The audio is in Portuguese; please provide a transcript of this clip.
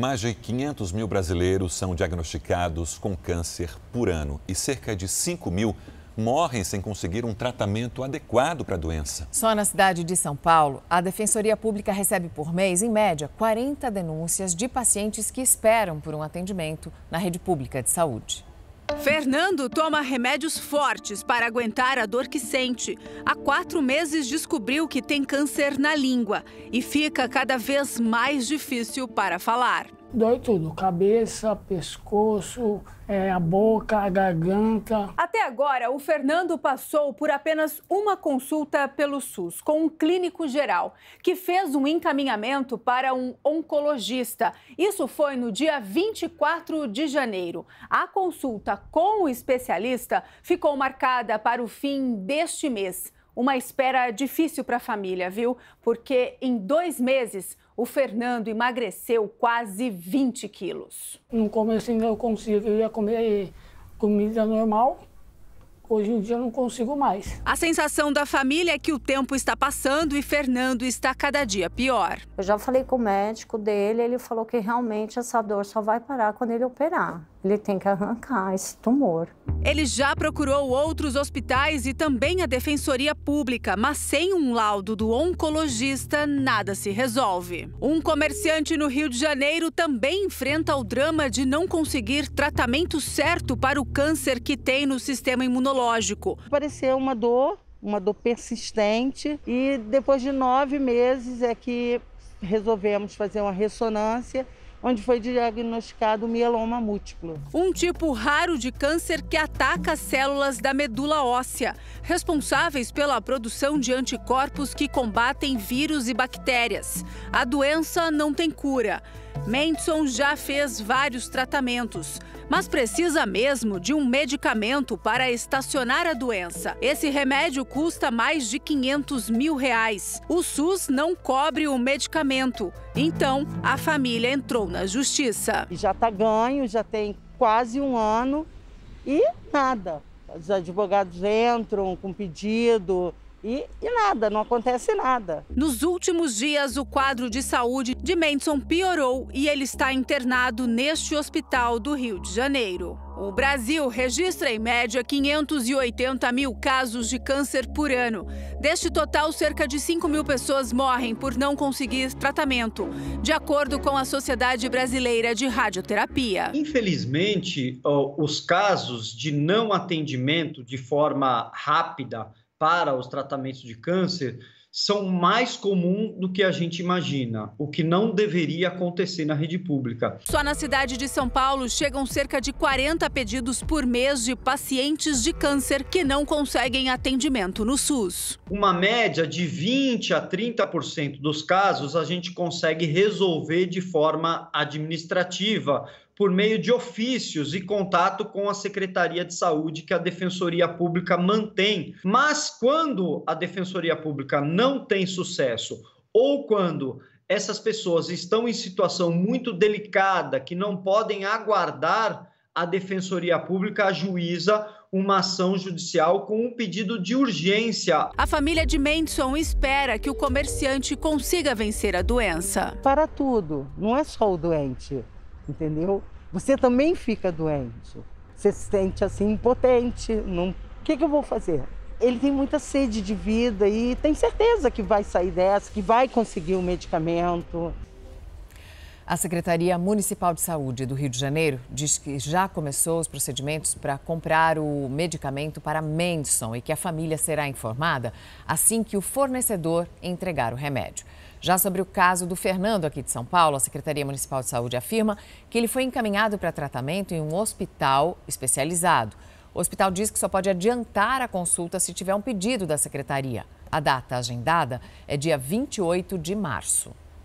Mais de 500 mil brasileiros são diagnosticados com câncer por ano e cerca de 5 mil morrem sem conseguir um tratamento adequado para a doença. Só na cidade de São Paulo, a Defensoria Pública recebe por mês, em média, 40 denúncias de pacientes que esperam por um atendimento na rede pública de saúde. Fernando toma remédios fortes para aguentar a dor que sente. Há quatro meses descobriu que tem câncer na língua e fica cada vez mais difícil para falar. Dói tudo: cabeça, pescoço, é, a boca, a garganta. Até agora, o Fernando passou por apenas uma consulta pelo SUS com um clínico geral, que fez um encaminhamento para um oncologista. Isso foi no dia 24 de janeiro. A consulta com o especialista ficou marcada para o fim deste mês uma espera difícil para a família, viu? Porque em dois meses o Fernando emagreceu quase 20 quilos. No começo eu ia comer comida normal, Hoje em dia eu não consigo mais. A sensação da família é que o tempo está passando e Fernando está cada dia pior. Eu já falei com o médico dele, ele falou que realmente essa dor só vai parar quando ele operar ele tem que arrancar esse tumor. Ele já procurou outros hospitais e também a Defensoria Pública, mas sem um laudo do oncologista, nada se resolve. Um comerciante no Rio de Janeiro também enfrenta o drama de não conseguir tratamento certo para o câncer que tem no sistema imunológico. Pareceu uma dor, uma dor persistente, e depois de nove meses é que resolvemos fazer uma ressonância onde foi diagnosticado mieloma múltiplo. Um tipo raro de câncer que ataca células da medula óssea, responsáveis pela produção de anticorpos que combatem vírus e bactérias. A doença não tem cura. Mendson já fez vários tratamentos, mas precisa mesmo de um medicamento para estacionar a doença. Esse remédio custa mais de 500 mil reais. O SUS não cobre o medicamento, então a família entrou na justiça. Já está ganho, já tem quase um ano e nada. Os advogados entram com pedido, e, e, nada, não acontece nada. Nos últimos dias, o quadro de saúde de Menson piorou e ele está internado neste hospital do Rio de Janeiro. O Brasil registra em média 580 mil casos de câncer por ano. Deste total, cerca de 5 mil pessoas morrem por não conseguir tratamento, de acordo com a Sociedade Brasileira de Radioterapia. Infelizmente, os casos de não atendimento de forma rápida para os tratamentos de câncer são mais comum do que a gente imagina, o que não deveria acontecer na rede pública. Só na cidade de São Paulo chegam cerca de 40 pedidos por mês de pacientes de câncer que não conseguem atendimento no SUS. Uma média de 20 a 30% dos casos a gente consegue resolver de forma administrativa por meio de ofícios e contato com a Secretaria de Saúde que a Defensoria Pública mantém. Mas quando a Defensoria Pública não tem sucesso ou quando essas pessoas estão em situação muito delicada, que não podem aguardar a Defensoria Pública ajuiza uma ação judicial com um pedido de urgência. A família de Mendson espera que o comerciante consiga vencer a doença. Para tudo, não é só o doente entendeu? Você também fica doente. Você se sente assim impotente. Não... O que, que eu vou fazer? Ele tem muita sede de vida e tem certeza que vai sair dessa, que vai conseguir o medicamento. A Secretaria Municipal de Saúde do Rio de Janeiro diz que já começou os procedimentos para comprar o medicamento para Manson e que a família será informada assim que o fornecedor entregar o remédio. Já sobre o caso do Fernando aqui de São Paulo, a Secretaria Municipal de Saúde afirma que ele foi encaminhado para tratamento em um hospital especializado. O hospital diz que só pode adiantar a consulta se tiver um pedido da secretaria. A data agendada é dia 28 de março.